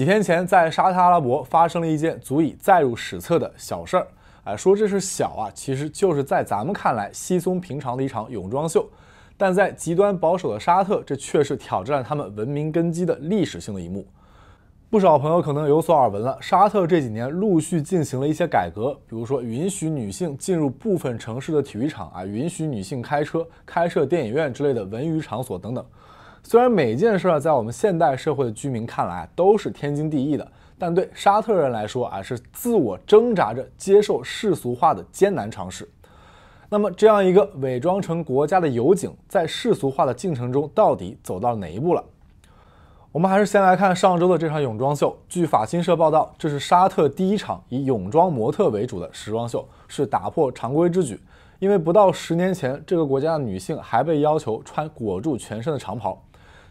几天前，在沙特阿拉伯发生了一件足以载入史册的小事儿。哎，说这是小啊，其实就是在咱们看来稀松平常的一场泳装秀，但在极端保守的沙特，这却是挑战了他们文明根基的历史性的一幕。不少朋友可能有所耳闻了，沙特这几年陆续进行了一些改革，比如说允许女性进入部分城市的体育场啊，允许女性开车、开设电影院之类的文娱场所等等。虽然每件事在我们现代社会的居民看来都是天经地义的，但对沙特人来说啊，是自我挣扎着接受世俗化的艰难尝试。那么，这样一个伪装成国家的油井，在世俗化的进程中到底走到哪一步了？我们还是先来看上周的这场泳装秀。据法新社报道，这是沙特第一场以泳装模特为主的时装秀，是打破常规之举。因为不到十年前，这个国家的女性还被要求穿裹住全身的长袍。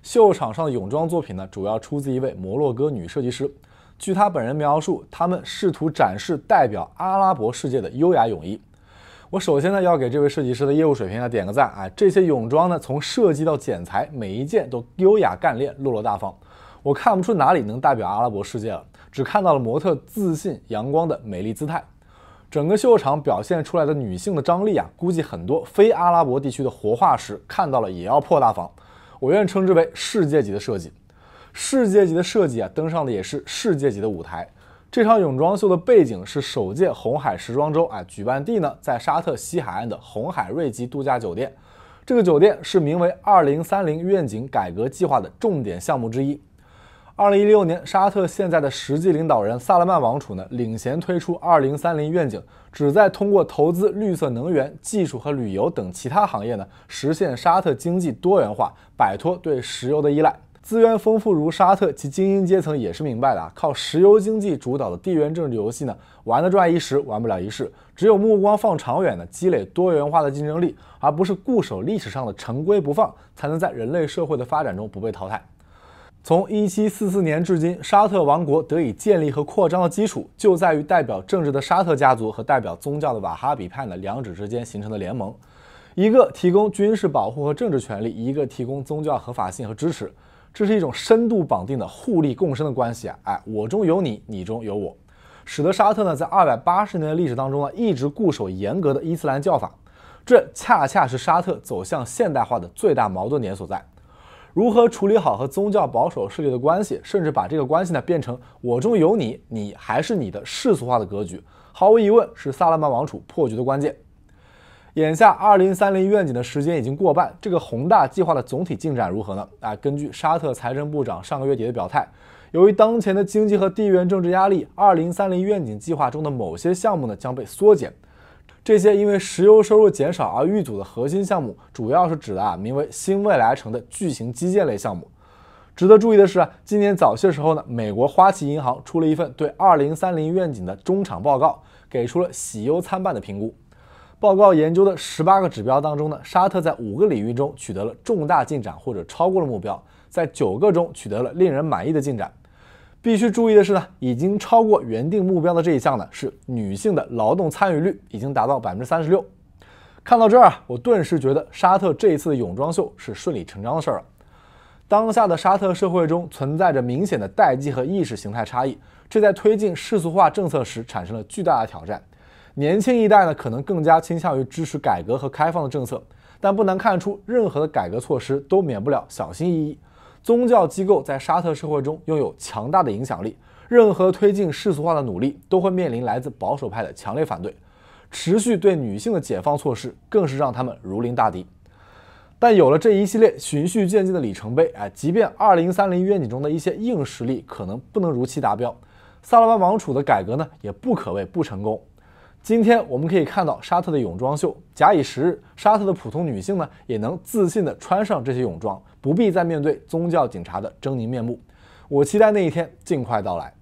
秀场上的泳装作品呢，主要出自一位摩洛哥女设计师。据她本人描述，他们试图展示代表阿拉伯世界的优雅泳衣。我首先呢要给这位设计师的业务水平啊点个赞啊！这些泳装呢，从设计到剪裁，每一件都优雅干练、落落大方。我看不出哪里能代表阿拉伯世界了，只看到了模特自信、阳光的美丽姿态。整个秀场表现出来的女性的张力啊，估计很多非阿拉伯地区的活化石看到了也要破大防。我愿称之为世界级的设计，世界级的设计啊，登上的也是世界级的舞台。这场泳装秀的背景是首届红海时装周啊，举办地呢在沙特西海岸的红海瑞吉度假酒店。这个酒店是名为“二零三零愿景改革计划”的重点项目之一。二零一六年，沙特现在的实际领导人萨勒曼王储呢，领衔推出“二零三零愿景”，旨在通过投资绿色能源技术和旅游等其他行业呢，实现沙特经济多元化，摆脱对石油的依赖。资源丰富如沙特，其精英阶层也是明白的啊，靠石油经济主导的地缘政治游戏呢，玩得转一时，玩不了一世。只有目光放长远的，积累多元化的竞争力，而不是固守历史上的成规不放，才能在人类社会的发展中不被淘汰。从1744年至今，沙特王国得以建立和扩张的基础，就在于代表政治的沙特家族和代表宗教的瓦哈比派呢两者之间形成的联盟，一个提供军事保护和政治权利，一个提供宗教合法性和支持，这是一种深度绑定的互利共生的关系啊！哎，我中有你，你中有我，使得沙特呢在二百八十年的历史当中呢一直固守严格的伊斯兰教法，这恰恰是沙特走向现代化的最大矛盾点所在。如何处理好和宗教保守势力的关系，甚至把这个关系呢变成我中有你，你还是你的世俗化的格局，毫无疑问是萨勒曼王储破局的关键。眼下，二零三零愿景的时间已经过半，这个宏大计划的总体进展如何呢？啊，根据沙特财政部长上个月底的表态，由于当前的经济和地缘政治压力，二零三零愿景计划中的某些项目呢将被缩减。这些因为石油收入减少而遇阻的核心项目，主要是指的啊名为“新未来城”的巨型基建类项目。值得注意的是，啊，今年早些时候呢，美国花旗银行出了一份对2030愿景的中场报告，给出了喜忧参半的评估。报告研究的十八个指标当中呢，沙特在五个领域中取得了重大进展或者超过了目标，在九个中取得了令人满意的进展。必须注意的是呢，已经超过原定目标的这一项呢，是女性的劳动参与率已经达到百分之三十六。看到这儿啊，我顿时觉得沙特这一次的泳装秀是顺理成章的事儿了。当下的沙特社会中存在着明显的代际和意识形态差异，这在推进世俗化政策时产生了巨大的挑战。年轻一代呢，可能更加倾向于支持改革和开放的政策，但不难看出，任何的改革措施都免不了小心翼翼。宗教机构在沙特社会中拥有强大的影响力，任何推进世俗化的努力都会面临来自保守派的强烈反对。持续对女性的解放措施更是让他们如临大敌。但有了这一系列循序渐进的里程碑，哎，即便2030愿景中的一些硬实力可能不能如期达标，萨拉曼王储的改革呢，也不可谓不成功。今天我们可以看到沙特的泳装秀，假以时日，沙特的普通女性呢也能自信地穿上这些泳装，不必再面对宗教警察的狰狞面目。我期待那一天尽快到来。